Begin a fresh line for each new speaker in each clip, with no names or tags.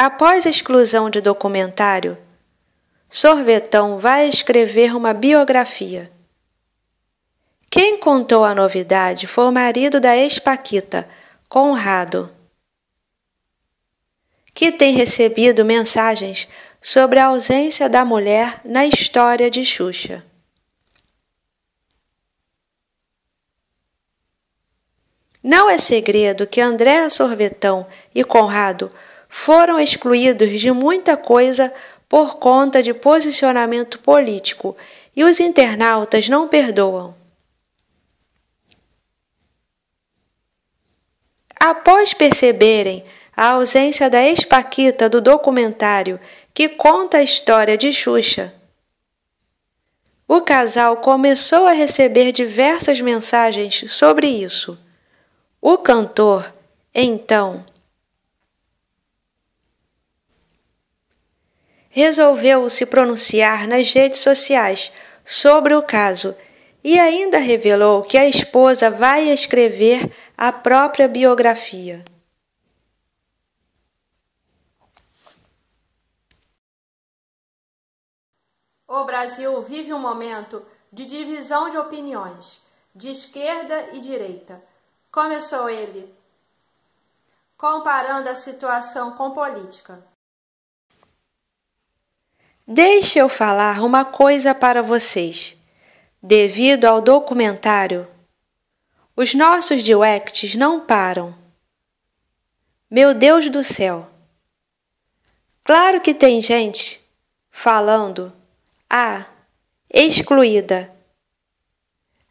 Após a exclusão de documentário, Sorvetão vai escrever uma biografia. Quem contou a novidade foi o marido da ex-Paquita, Conrado, que tem recebido mensagens sobre a ausência da mulher na história de Xuxa. Não é segredo que Andréa Sorvetão e Conrado foram excluídos de muita coisa por conta de posicionamento político e os internautas não perdoam. Após perceberem a ausência da Espaquita do documentário que conta a história de Xuxa, o casal começou a receber diversas mensagens sobre isso. O cantor, então, resolveu se pronunciar nas redes sociais sobre o caso e ainda revelou que a esposa vai escrever a própria biografia. O Brasil vive um momento de divisão de opiniões, de esquerda e direita. Começou ele comparando a situação com política. Deixe eu falar uma coisa para vocês. Devido ao documentário, os nossos directs não param. Meu Deus do céu! Claro que tem gente falando, ah, excluída.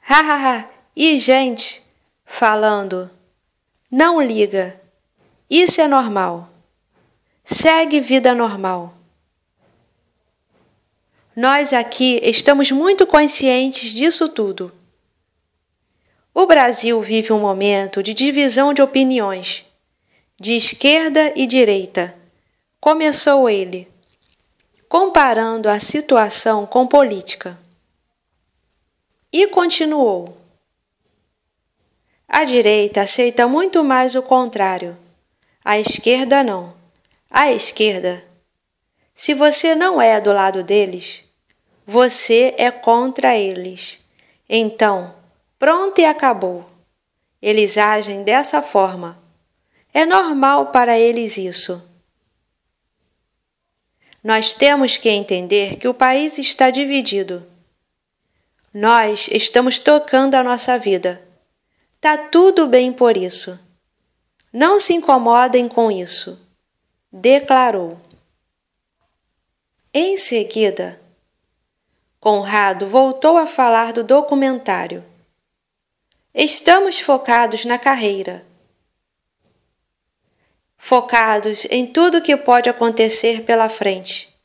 Hahaha, e gente falando, não liga. Isso é normal. Segue vida normal. Nós aqui estamos muito conscientes disso tudo. O Brasil vive um momento de divisão de opiniões, de esquerda e direita. Começou ele, comparando a situação com política. E continuou. A direita aceita muito mais o contrário. A esquerda não. A esquerda. Se você não é do lado deles, você é contra eles. Então, pronto e acabou. Eles agem dessa forma. É normal para eles isso. Nós temos que entender que o país está dividido. Nós estamos tocando a nossa vida. Tá tudo bem por isso. Não se incomodem com isso, declarou. Em seguida, Conrado voltou a falar do documentário. Estamos focados na carreira. Focados em tudo o que pode acontecer pela frente.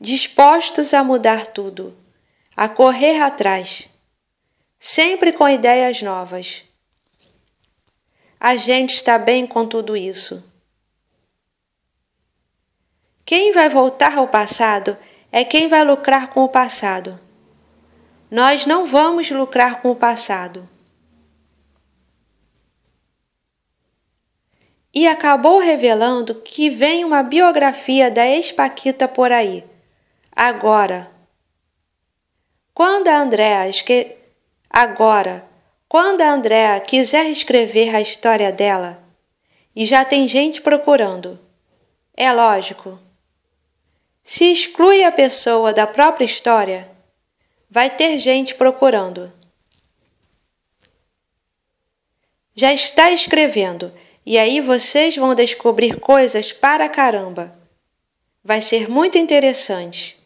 Dispostos a mudar tudo, a correr atrás, sempre com ideias novas. A gente está bem com tudo isso. Quem vai voltar ao passado é quem vai lucrar com o passado. Nós não vamos lucrar com o passado. E acabou revelando que vem uma biografia da ex-Paquita por aí. Agora. Quando a Andréa esque... agora, quando a Andrea quiser escrever a história dela, e já tem gente procurando. É lógico. Se exclui a pessoa da própria história, vai ter gente procurando. Já está escrevendo, e aí vocês vão descobrir coisas para caramba. Vai ser muito interessante,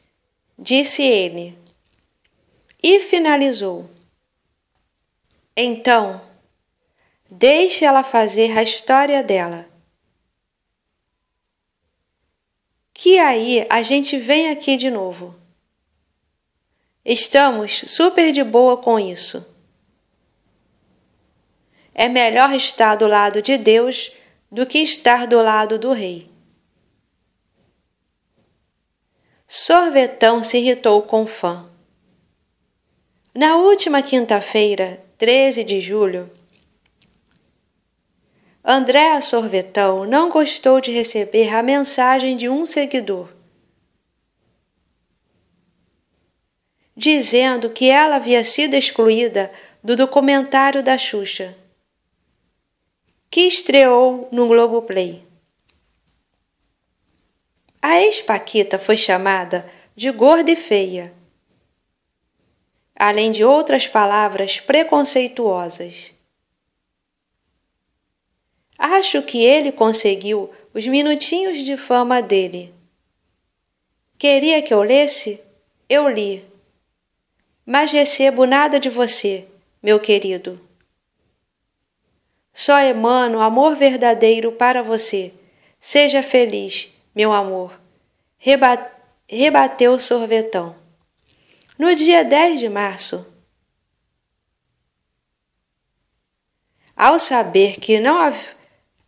disse ele. E finalizou. Então, deixe ela fazer a história dela. que aí a gente vem aqui de novo. Estamos super de boa com isso. É melhor estar do lado de Deus do que estar do lado do rei. Sorvetão se irritou com fã. Na última quinta-feira, 13 de julho, Andréa Sorvetão não gostou de receber a mensagem de um seguidor. Dizendo que ela havia sido excluída do documentário da Xuxa, que estreou no Globoplay. A ex-Paquita foi chamada de gorda e feia, além de outras palavras preconceituosas. Acho que ele conseguiu os minutinhos de fama dele. Queria que eu lesse? Eu li. Mas recebo nada de você, meu querido. Só emano amor verdadeiro para você. Seja feliz, meu amor. Reba rebateu o sorvetão. No dia 10 de março, ao saber que não havia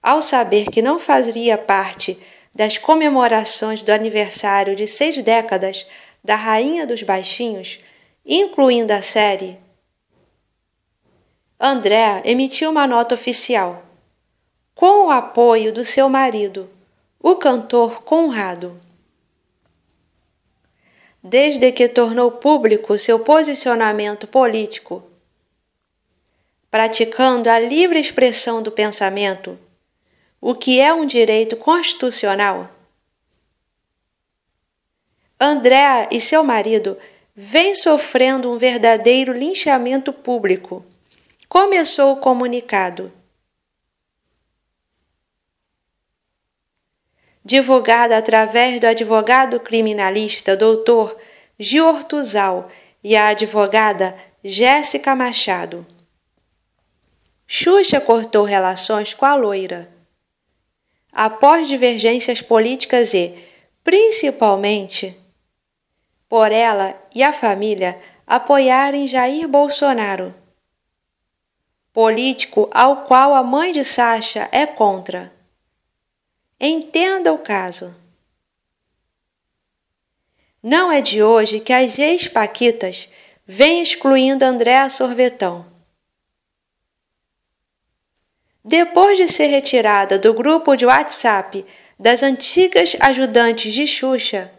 ao saber que não fazia parte das comemorações do aniversário de seis décadas da Rainha dos Baixinhos, incluindo a série, André emitiu uma nota oficial. Com o apoio do seu marido, o cantor Conrado. Desde que tornou público seu posicionamento político, praticando a livre expressão do pensamento, o que é um direito constitucional? Andréa e seu marido vêm sofrendo um verdadeiro linchamento público. Começou o comunicado. Divulgada através do advogado criminalista doutor Gil Ortuzal e a advogada Jéssica Machado. Xuxa cortou relações com a loira após divergências políticas e, principalmente, por ela e a família apoiarem Jair Bolsonaro, político ao qual a mãe de Sacha é contra. Entenda o caso. Não é de hoje que as ex-paquitas vêm excluindo Andréa Sorvetão depois de ser retirada do grupo de WhatsApp das antigas ajudantes de Xuxa,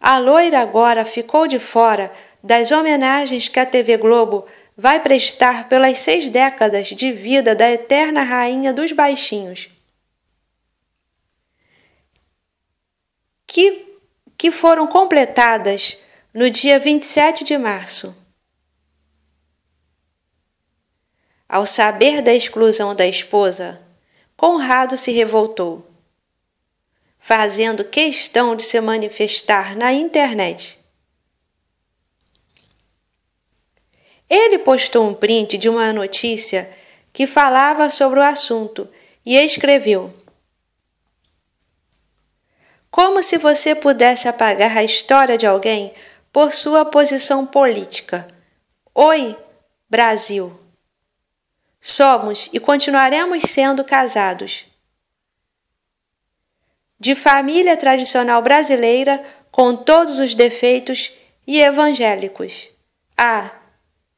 a loira agora ficou de fora das homenagens que a TV Globo vai prestar pelas seis décadas de vida da eterna rainha dos baixinhos. Que, que foram completadas no dia 27 de março. Ao saber da exclusão da esposa, Conrado se revoltou, fazendo questão de se manifestar na internet. Ele postou um print de uma notícia que falava sobre o assunto e escreveu: Como se você pudesse apagar a história de alguém por sua posição política. Oi, Brasil! Somos e continuaremos sendo casados. De família tradicional brasileira, com todos os defeitos e evangélicos. Ah,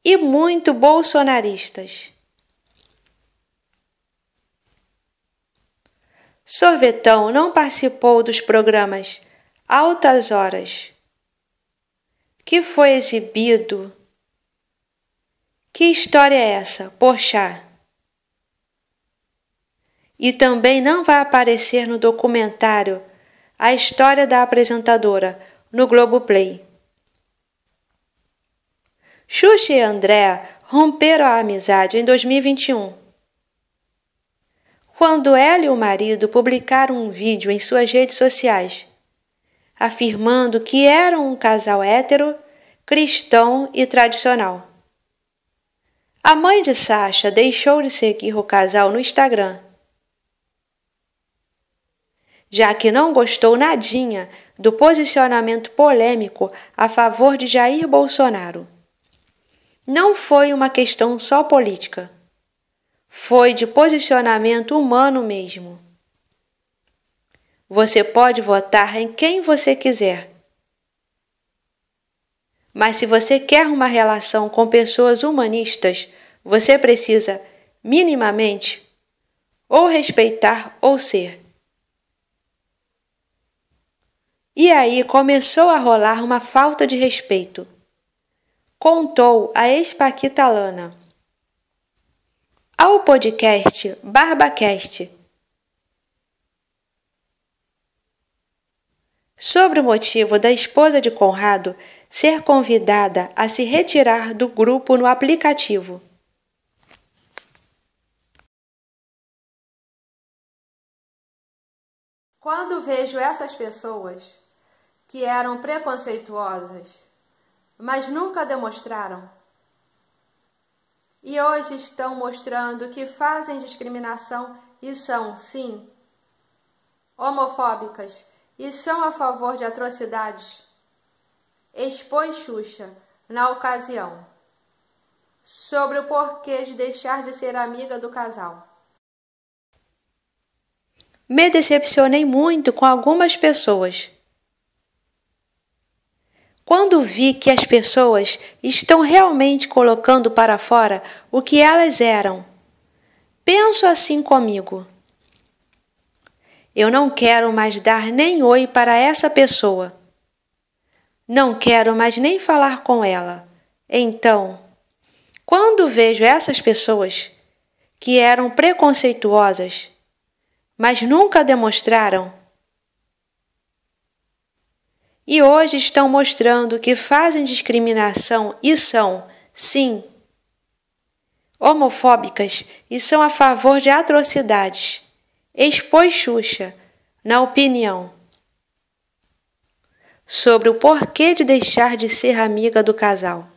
e muito bolsonaristas. Sorvetão não participou dos programas Altas Horas, que foi exibido que história é essa, poxa? E também não vai aparecer no documentário a história da apresentadora no Globoplay. Xuxa e Andréa romperam a amizade em 2021. Quando ela e o marido publicaram um vídeo em suas redes sociais, afirmando que eram um casal hétero, cristão e tradicional. A mãe de Sasha deixou de seguir o casal no Instagram, já que não gostou nadinha do posicionamento polêmico a favor de Jair Bolsonaro. Não foi uma questão só política. Foi de posicionamento humano mesmo. Você pode votar em quem você quiser, mas se você quer uma relação com pessoas humanistas, você precisa, minimamente, ou respeitar ou ser. E aí começou a rolar uma falta de respeito. Contou a ex-paquitalana. Ao podcast Barbacast. Sobre o motivo da esposa de Conrado ser convidada a se retirar do grupo no aplicativo. Quando vejo essas pessoas que eram preconceituosas, mas nunca demonstraram, e hoje estão mostrando que fazem discriminação e são, sim, homofóbicas e são a favor de atrocidades expôs Xuxa, na ocasião, sobre o porquê de deixar de ser amiga do casal. Me decepcionei muito com algumas pessoas. Quando vi que as pessoas estão realmente colocando para fora o que elas eram, penso assim comigo. Eu não quero mais dar nem oi para essa pessoa. Não quero mais nem falar com ela. Então, quando vejo essas pessoas que eram preconceituosas, mas nunca demonstraram, e hoje estão mostrando que fazem discriminação e são, sim, homofóbicas e são a favor de atrocidades, expôs Xuxa, na opinião sobre o porquê de deixar de ser amiga do casal.